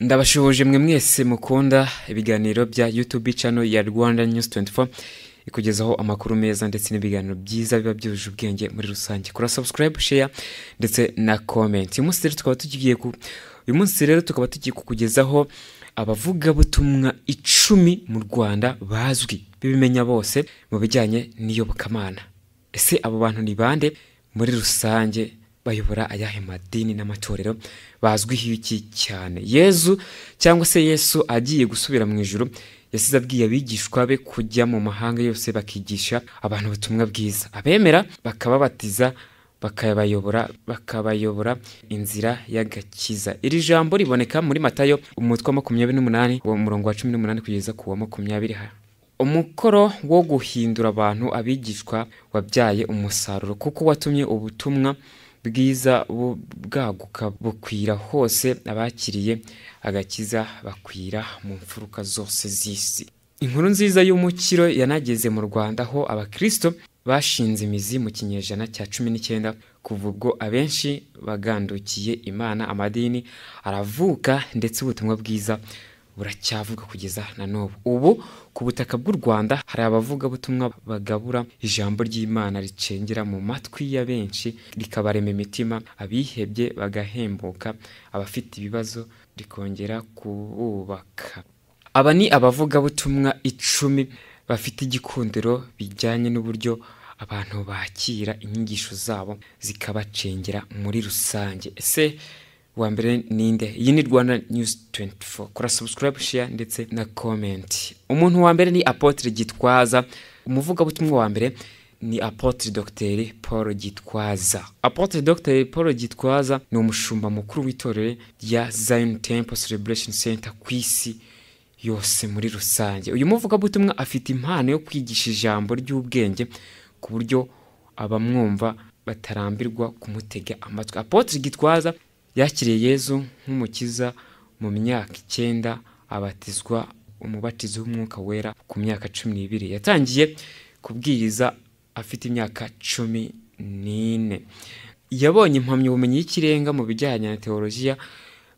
ndabashoboje mwe mwese mukunda ibiganiro bya yutubi cano ya rwanda news 24 ikugezaho amakuru meza ndetse n'ibiganiro byiza biba byuje ubwenge muri rusange kora subscribe share ndetse na comment uyu munsi rero tukaba tugiye ku uyu munsi rero tukaba tugiye kukugezaho abavugabutumwa icumi mu rwanda bazwi b'ibimenya bose mu bijyanye n'iyobokamana ese abo bantu ni bande muri rusange bayobora ayahe madini n'amatorero bazwiho iki cyane yezu cyangwa se yesu agiye gusubira mu ijoro yasize abwiye abigishwa be kujya mu mahanga yose bakigisha abantu ubutumwa bwiza abemera bakababatiza bakabayobora bakabayobora inzira y'agakiza iri jambo riboneka muri matayo umutwe wa makumyabiri n'umunani uwo murongo wa cumi n'umunani kugeza ku wa makumyabiri umukoro wo guhindura abantu abigishwa wabyaye umusaruro kuko watumye ubutumwa bwiza bwaguka bukwira hose abakiriye agakiza bakwira mu mfuruka zose z'isi inkuru nziza y'umukiro yanageze mu rwanda aho abakirisito bashinze imizi mu kinyejana cya cumi n'icyenda kuva ubwo abenshi bagandukiye imana amadini aravuka ndetse ubutumwa bwiza buracyavuga kugeza na n'ubu ubu ku butaka bw'u rwanda hari abavugabutumwa bagabura ijambo ry'imana ricengera mu matwi ya benshi rikabarema imitima abihebye bagahembuka abafite ibibazo rikongera kububaka aba ni abavugabutumwa icumi bafite igikundiro bijyanye n'uburyo abantu bakira inyigisho zabo zikabacengera muri rusange ese wa mbere ninde iyi ni rwanda news 24 kora subscribe share ndetse na comment umuntu wa mbere ni apotre gitwaza umuvugabutumwa wa mbere ni apotre dr paul gitwaza apotre dr paul gitwaza ni umushumba mukuru w'itorero rya zion temple celebration center ku isi yose muri rusange uyu muvugabutumwa afite impano yo kwigisha ijambo ry'ubwenge ku buryo abamwumva batarambirwa kumutega amatwi apotre gitwaza yakiriye yezu nk'umukiza mu myaka icyenda abatizwa umubatizo w'umwuka wera ku myaka cumi n'ibiri yatangiye kubwiriza afite imyaka cumi n'ine yabonye impamyabumenyi y'ikirenga mu bijyanye na teolojiya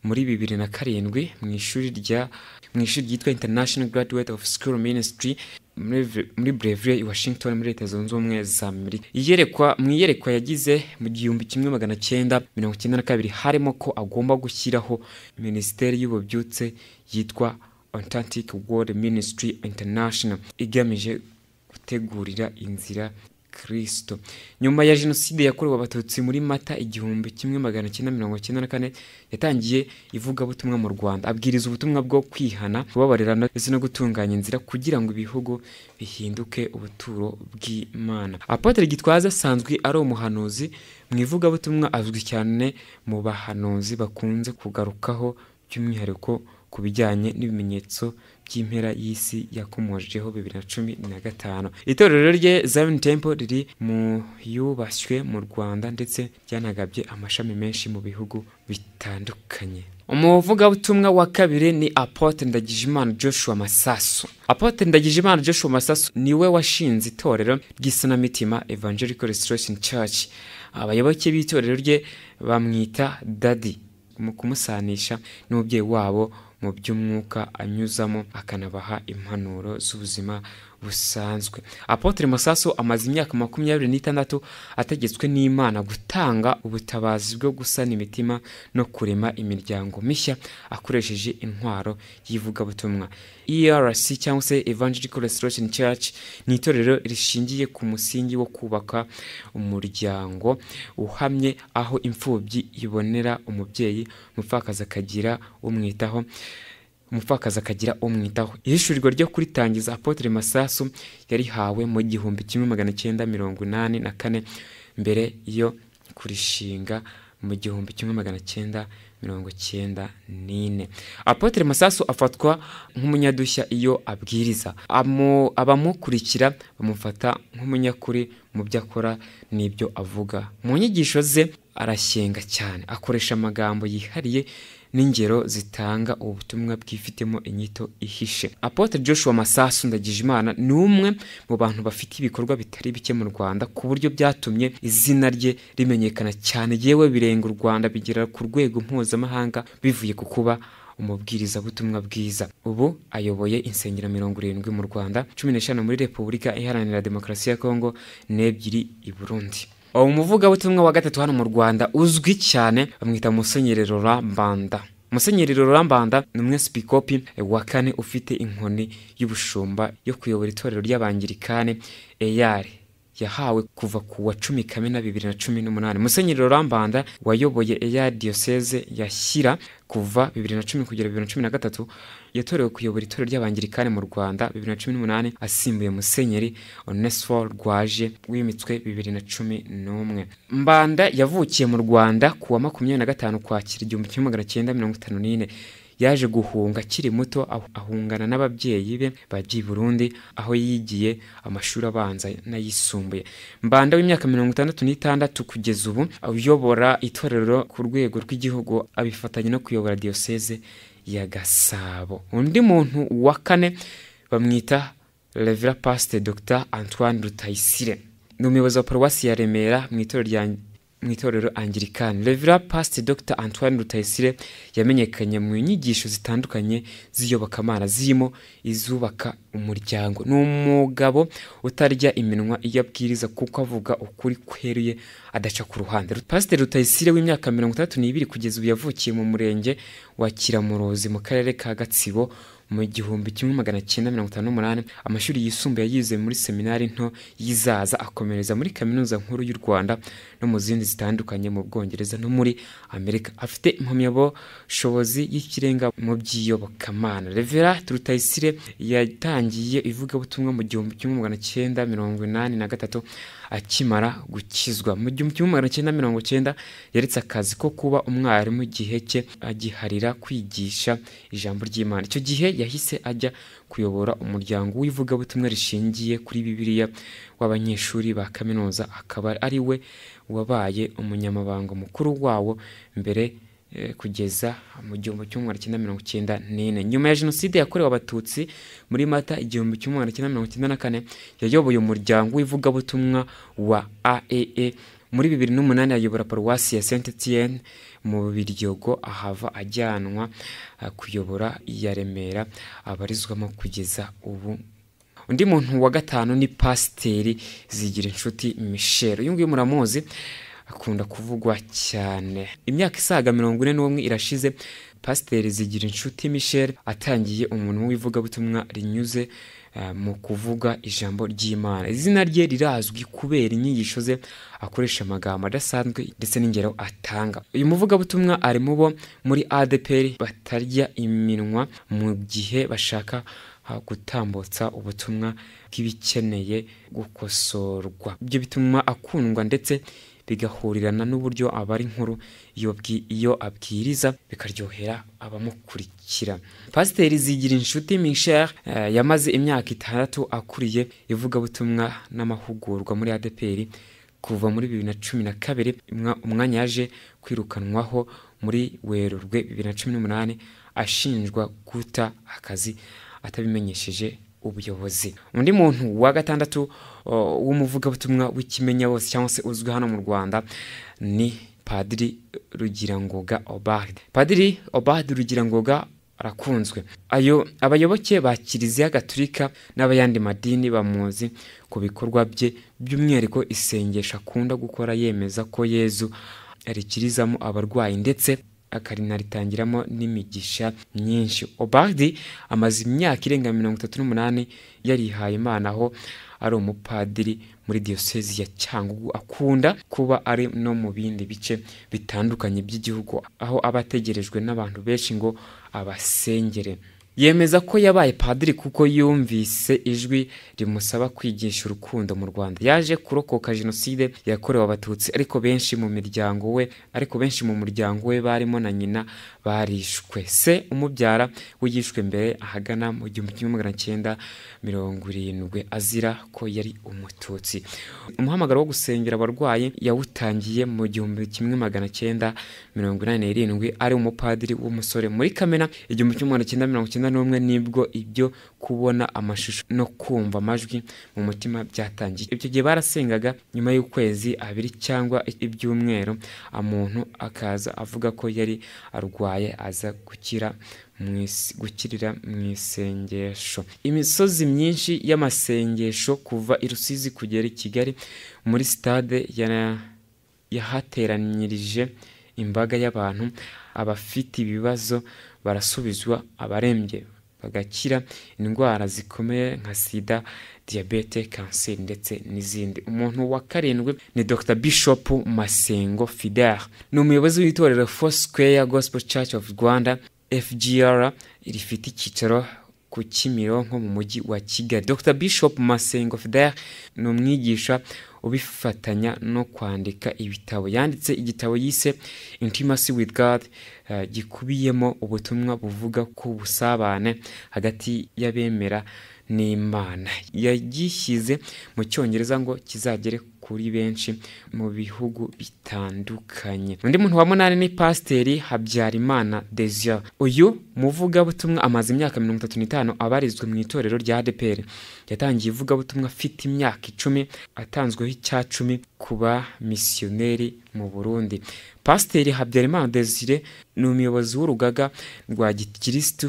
muri bibiri na karindwi mu ishuri ryitwa international graduate of school ministry muri brevire i washington muri leta zunze ubumwe za amerika iyerekwa mu iyerekwa yagize mu gihumbi kimwe magana cyenda mirongo icyenda na kabiri harimo ko agomba gushyiraho minisiteri y'ububyutse yitwa atlantic world ministry international igamije gutegurira inzira kirisito nyuma ya jenoside yakorewe abatutsi muri mata igihumbi kimwe magana cyenda mirongo cyenda na kane yatangiye ivugabutumwa mu rwanda abwiriza ubutumwa bwo kwihana kubabarirana ndetse no gutunganya inzira kugira ngo ibihugu bihinduke ubuturo bw'imana apotre gitwaza asanzwe ari umuhanuzi mu ivugabutumwa azwi cyane mu bahanuzi bakunze kugarukaho by'umwihariko ku bijyanye n'ibimenyetso by'impera y'isi yakomojeho bibiri na cumi na gatanu itorero rye Zion Temple riri mu yubashywe mu Rwanda ndetse ryanagabye amashami menshi mu bihugu bitandukanye umuvugabutumwa wa kabiri ni apote ndagijimana joshua masasu apote ndagijimana joshua masasu ni we washinze itorero ry'isanamitima evangelical restoration church abayoboke b'itorero rye bamwita dadi mu kumusanisha n'umubyeyi wabo mu by'umwuka anyuzamo akanabaha impanuro z'ubuzima busanzwe apotre masaso amaze imyaka makumyabiri n'itandatu ategetswe n'imana gutanga ubutabazi bwo gusana imitima no kurema imiryango mishya akoresheje intwaro y'ivugabutumwa erc cyangwa se evangelical restoration church ni itorero rishingiye ku musingi wo kubaka umuryango uhamye aho imfubyi ibonera umubyeyi umupfakazi akagira umwitaho umupfakazi akagira umwitaho ihishurirwa ryo kuritangiza apotre masasu yarihawe mu gihumbi kimwe magana cyenda mirongo inani na kane mbere yo kurishinga mu gihumbi kimwe magana cyenda mirongo cyenda n'ine apotre masasu afatwa nk'umunyadushya iyo abwiriza abamukurikira bamufata nk'umunyakuri mu byo akora n'ibyo avuga mu nyigisho ze arashyenga cyane akoresha amagambo yihariye n'ingero zitanga ubutumwa bwifitemo inyito ihishe apotre joshua masasu ndagijimana ni umwe mu bantu bafite ibikorwa bitari bike mu rwanda ku buryo byatumye izina rye rimenyekana cyane yewe birenga u rwanda bigera ku rwego mpuzamahanga bivuye ku kuba umubwirizabutumwa bwiza ubu ayoboye insengero mirongo irindwi mu rwanda cumi n'eshanu muri repubulika iharanira demokarasi ya kongo n'ebyiri i burundi umuvugabutumwa wa gatatu hano mu rwanda uzwi cyane bamwita musenyeri rora mbanda musenyeri rora mbanda ni umwe sipikopi wa kane ufite inkoni y'ubushumba yo kuyobora itorero ry'abangirikane eyari yahawe kuva ku wa cumi kamena bibiri na cumi n'umunani musenyeri rurambanda wayoboye eya diyoseze yashyira kuva bibiri na cumi kugera bibiri na cumi na gatatu yatorewe kuyobora itorero ry'abangirikani mu rwanda bibiri na cumi n'umunani asimbuye musenyeri onesifo rwaje wimitswe bibiri na cumi n'umwe mbanda yavukiye mu rwanda ku wa makumyabiri na gatanu kwakira igihumbi kimwe magana cyenda mirongo itanu n'ine yaje guhunga akiri muto ahungana n'ababyeyi be bagiye i Burundi aho yigiye amashuri abanza n'ayisumbuye mbanda w'imyaka mirongo itandatu n'itandatu kugeza ubu uyobora itorero ku rwego rw'igihugu abifatanya no kuyobora diyoseze ya gasabo undi muntu wa kane bamwita revera pasite dr antoine rutayisire ni umuyobozi wa paruwasi ya remera mu itorero rya mu itorero angirikani revera pasite dr antoine rutayisire yamenyekanye mu nyigisho zitandukanye z'iyobokamana zirimo izubaka umuryango ni umugabo utarya iminwa iyo abwiriza kuko avuga ukuri kweruye adaca ku ruhande pasiteri rutayisire w'imyaka mirongo itandatu n'ibiri kugeza ubu yavukiye mu murenge wa kiramurozi mu karere ka gatsibo mu gihumbi kimwe magana cyenda mirongo itanu n'umunani amashuri yisumbuye yize muri seminari nto y'izaza akomereza muri kaminuza nkuru y'u Rwanda no mu zindi zitandukanye mu Bwongereza no muri Amerika afite impamyabushobozi y'ikirenga mu by'iyobokamana Revera Turutayisire yatangiye ivugabutumwa mu gihumbi kimwe magana cyenda mirongo inani na gatatu akimara gukizwa mu gihumbi kimwe magana cyenda mirongo cyenda yaretse akazi ko kuba umwarimu igihe cye agiharira kwigisha ijambo ry'imana icyo gihe yahise ajya kuyobora umuryango w'ivugabutumwa rishingiye kuri bibiliya w'abanyeshuri ba kaminuza akaba ari we wabaye umunyamabanga mukuru wawo mbere Eh, kugeza mu gihumbi kimwe magana cyenda mirongo icyenda n'ine nyuma ya jenoside yakorewe abatutsi muri mata igihumbi kimwe magana cyenda mirongo icyenda na kane yayoboye umuryango w'ivugabutumwa wa aee muri bibiri n'umunani ayobora paruwasi ya saint etienne mu biryogo ahava ajyanwa eh, kuyobora iya remera abarizwamo kugeza ubu undi muntu wa gatanu ni pasiteri zigira inshuti michel uyu nguyu muramuzi akunda kuvugwa cyane imyaka isaga mirongo ine n'umwe irashize pasiteri zigira inshuti michel atangiye umuntu w'ivugabutumwa rinyuze eh, mu kuvuga ijambo ry'imana izina rye rirazwi kubera inyigisho ze akoresha amagambo adasanzwe ndetse n'ingero atanga uyu muvugabutumwa ari mu bo muri adepr batarya iminwa mu gihe bashaka gutambutsa ubutumwa bw'ibikeneye gukosorwa ibyo bituma akundwa ndetse rigahurirana n'uburyo abari inkuru iyo abwiriza bikaryohera abamukurikira pasiteri zigira inshuti misheri eh, yamaze imyaka itandatu akuriye ivugabutumwa n'amahugurwa muri adeperi kuva muri bibiri na cumi na kabiri umwanya yaje kwirukanwaho muri werurwe bibiri na cumi n'umunani ashinjwa guta akazi atabimenyesheje ubuyobozi undi muntu wa gatandatu w'umuvugabutumwa w'ikimenya wose cyangwa se uzwi hano mu rwanda ni padiri rugirangoga obahide padiri obahide rugirangoga arakunzwe ayo abayoboke ba kiliziya gaturika n'abayandi madini bamuzi ku bikorwa bye by'umwihariko isengesha akunda gukora yemeza ko yezu arikirizamo abarwayi ndetse akarinatangiramo n'imigisha myinshi obardi amaze imyaka irenga mirongo itatu n'umunani yarihaye imana aho ari umupadiri muri diyosezi ya cyangugu akunda kuba ari no mu bindi bice bitandukanye by'igihugu aho aba ategerejwe n'abantu benshi ngo abasengere yemeza ko yabaye padiri kuko yumvise ijwi rimusaba kwigisha urukundo mu rwanda yaje kurokoka jenoside yakorewe abatutsi ariko benshi mu miryango we ariko benshi mu muryango we barimo na nyina barishwe se umubyara wigishwe mbere ahagana mu gihumbi kimwe magana cyenda mirongo irindwi azira ko yari umututsi umuhamagaro wo gusengera abarwayi yawutangiye mu gihumbi kimwe magana cyenda mirongo inani n'irindwi ari umupadiri w'umusore muri kamena igihumbi kimwe magana cyenda mirongo icyenda kimwe n'umwe nibwo ibyo kubona amashusho no kumva amajwi mu mutima byatangiye icyo gihe barasengaga nyuma y'ukwezi abiri cyangwa ibyumweru umuntu akaza avuga ko yari arwaye aza gukira gukirira mu isengesho imisozi myinshi y'amasengesho kuva i rusizi kugera i kigali muri sitade yahateranyirije imbaga y'abantu abafite ibibazo barasubizwa abarembye bagakira indwara zikomeye nka sida diyabete kanseri ndetse n'izindi umuntu wa karindwi ni dr bishop masengo fidel ni umuyobozi w'itorero fosquare gospel church of rwanda fgr rifite icyicaro ku Kimironko mu mujyi wa Kigali Dr Bishop Masengo Fidel ni umwigisha ubifatanya no kwandika ibitabo yanditse igitabo yise Intimacy with God eh, gikubiyemo ubutumwa buvuga ku busabane hagati y'abemera imana yagishyize mu cyongereza ngo kizagere kuri benshi mu bihugu bitandukanye undi muntu wa munani ni pasiteri habyarimana dezia uyu muvugabutumwa amaze imyaka mirongo itatu n'itanu abarizwa mu itorero rya adpr yatangiye ivugabutumwa afite imyaka icumi atanzweho icya cumi ku bamisiyoneri mu burundi pasiteri habyarimana desire ni umuyobozi w'urugaga rwa gikirisitu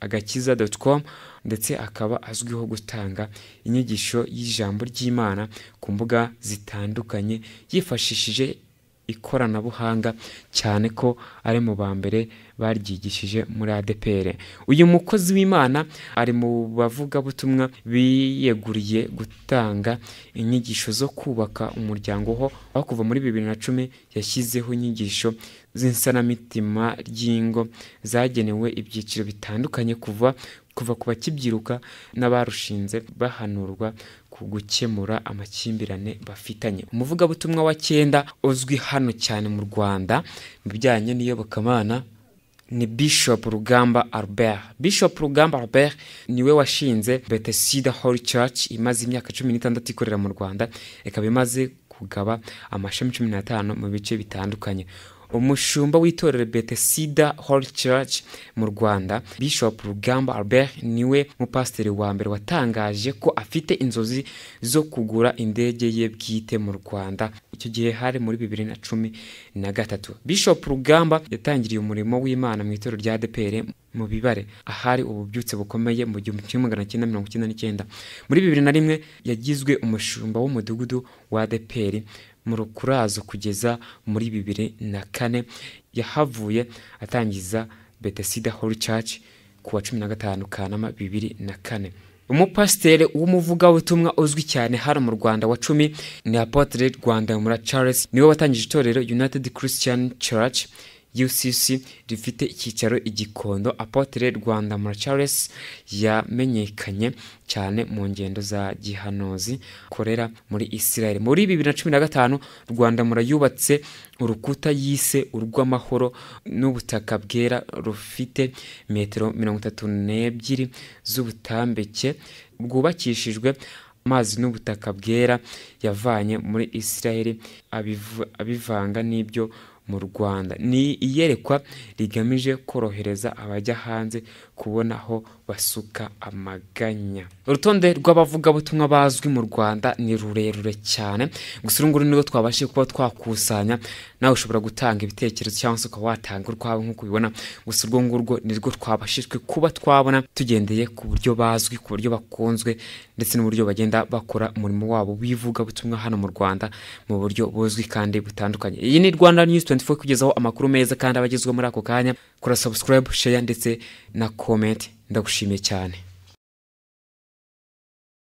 agakiza com ndetse akaba azwiho gutanga inyigisho y'ijambo ry'imana ku mbuga zitandukanye yifashishije ikoranabuhanga cyane ko ari mu ba mbere baryigishije muri ADPR uyu mukozi w'imana ari mu bavugabutumwa biyeguriye gutanga inyigisho zo kubaka umuryango ho aho kuva muri bibiri na cumi yashyizeho inyigisho z'insanamitima ry'ingo zagenewe ibyiciro bitandukanye kuva kuva ku bakibyiruka n'abarushinze bahanurwa ku gukemura amakimbirane bafitanye umuvugabutumwa wa cyenda uzwi hano cyane mu rwanda mu bijyanye n'iyobokamana ni bishop rugamba albert bishop rugamba albert niwe washinze betesida holy church imaze imyaka cumi n'itandatu ikorera mu rwanda ikaba imaze kugaba amashami cumi n'atanu mu bice bitandukanye umushumba w'itorero betesida hall church mu rwanda bishop rugamba albert niwe mupasiteri wa mbere watangaje ko afite inzozi zo kugura indege ye bwite mu rwanda icyo gihe hari muri bibiri na cumi na gatatu bishop rugamba yatangiriye umurimo w'imana mu itorero rya depere mu bibare ahari ububyutse bukomeye mu gihumbi kimwe magana cyenda mirongo icyenda n'icyenda muri bibiri na rimwe yagizwe umushumba w'umudugudu wa deperi murukurazo kugeza muri bibiri na kane yahavuye atangiza betesida Holy Church ku wa cumi na gatanu kanama bibiri na kane umupasiteri w'umuvugabutumwa uzwi cyane hano mu rwanda wa cumi ni apotre rwanda mura charles niwe watangije itorero united christian church ucc rifite icyicaro igikondo gikondo apotere rwanda Charles yamenyekanye cyane mu ngendo za gihanuzi korera muri israel muri bibiri na cumi na gatanu rwanda murayubatse urukuta yise urw'amahoro n'ubutaka bwera rufite metero mirongo itatu n'ebyiri z'ubutambike bwubakishijwe amazi n'ubutaka bwera yavanye muri israel abivanga n'ibyo mu rwanda ni iyerekwa rigamije korohereza abajya hanze kubona aho basuka amaganya urutonde rw'abavugabutumwa bazwi mu rwanda ni rurerure cyane gusa uru nguru nirwo twabashije kuba twakusanya nawe ushobora gutanga ibitekerezo cyangwa se ukaba watanga urwawe nk'uko ubibona gusa urwo ngurwo nirwo twabashijwe kuba twabona tugendeye ku buryo bazwi ku buryo bakunzwe ndetse n'uburyo bagenda bakora umurimo wabo w'ivugabutumwa hano mu rwanda mu buryo buzwi kandi butandukanye iyi ni rwanda news 24 kugezaho amakuru meza kandi abagezwa muri ako kanya kora subscribe share ndetse na ko komenti ndagushimiye cyane